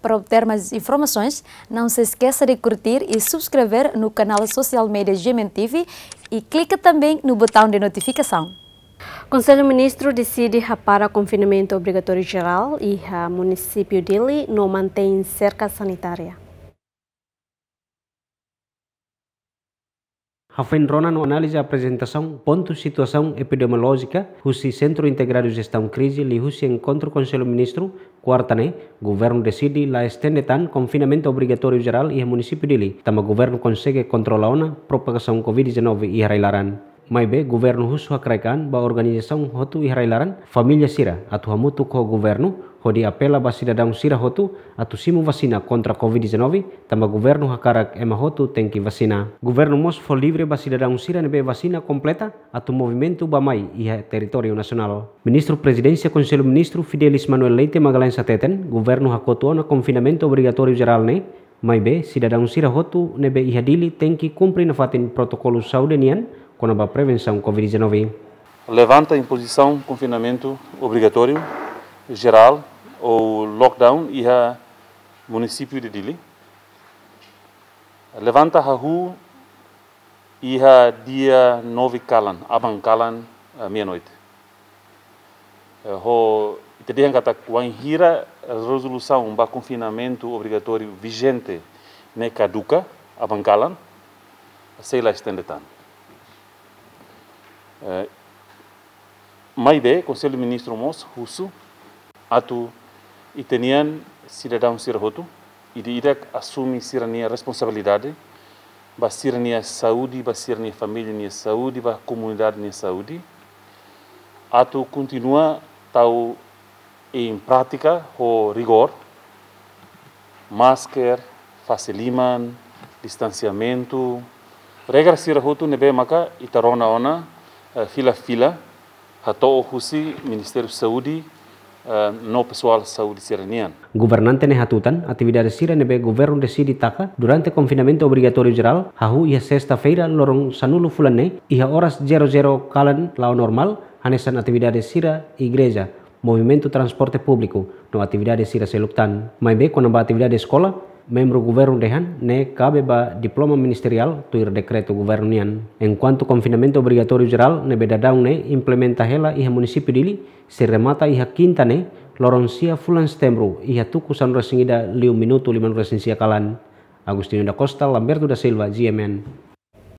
Para obter mais informações, não se esqueça de curtir e subscrever no canal Social Media GMTV e clique também no botão de notificação. O Conselho Ministro decide rapar o confinamento obrigatório geral e o município dele não mantém cerca sanitária. Rafendrona Ronan analisa a apresentação Ponto Situação Epidemiológica Russi Centro Integrado de Gestão Crise li Russi Encontro Conselho Ministro Quartane né? Governo decide la tan confinamento obrigatório geral e é município de Li Tama governo consegue controlar a propagação Covid-19 e Railaran mai be governo husu hakraikan ba organisasi hotu ihrailaran familia sira atu hamutu ko governo hodi apela basida dang sira hotu atu simu vasina kontra covid-19 tamba governo hakarak ema hotu tenki vasina governo mos for livre basida dang sira nebe vasina kompleta atu movimento ba mai iha teritorio nasional ministro presidencia konselu ministro fidelis manuel leite magalain sateten governo hakotu ona confinamento obrigatorio geral ne mai be sira nebe iha dili tenki kumpri nafatin protokolo saudenian quanto à prevenção Covid-19. Levanta a imposição confinamento obrigatório geral ou lockdown e a município de Dili. Levanta a rua e a dia 9 kalan, aban kalan meia-noite. Eh, ho teriam que hira a resolução para confinamento obrigatório vigente ne caduca, aban kalan, sei lá estende tanto. Eh, Maide, Conselho de Ministro Mos, Husu, Atu, Itenian, Cidadão hotu e de Irak assume nia responsabilidade, ba nia saúde, ba nia família, nia saúde, ba comunidade, nia saúde. Atu continua tau em prática o rigor, máscara, liman, distanciamento, regra hotu nebe maka itarona ona, fila-fila eh, hatohusi Ministério Saudi Saudi eh, no pessoal Saudi sireniano. Governante ne hatutan, de sira be governo de Sidi Taka, durante confinamento obrigatorio geral, hahu ia sexta-feira, lorong sanulo fulane, ia horas 00 kalan lao normal, hanesan de sira igreja, movimento transporte público, no de sira seluktan Mai be atividad de escola, membro governo de han ne kabeba diploma ministerial tuir decreto governian. En cuanto confinamento obrigatorio geral ne bedadaun ne implementa hela iha municipio dili se remata iha quinta ne loronsia fulan stembro iha tuku san resingida liu minuto liman resingia kalan. Agustino da Costa, Lamberto da Silva, GMN.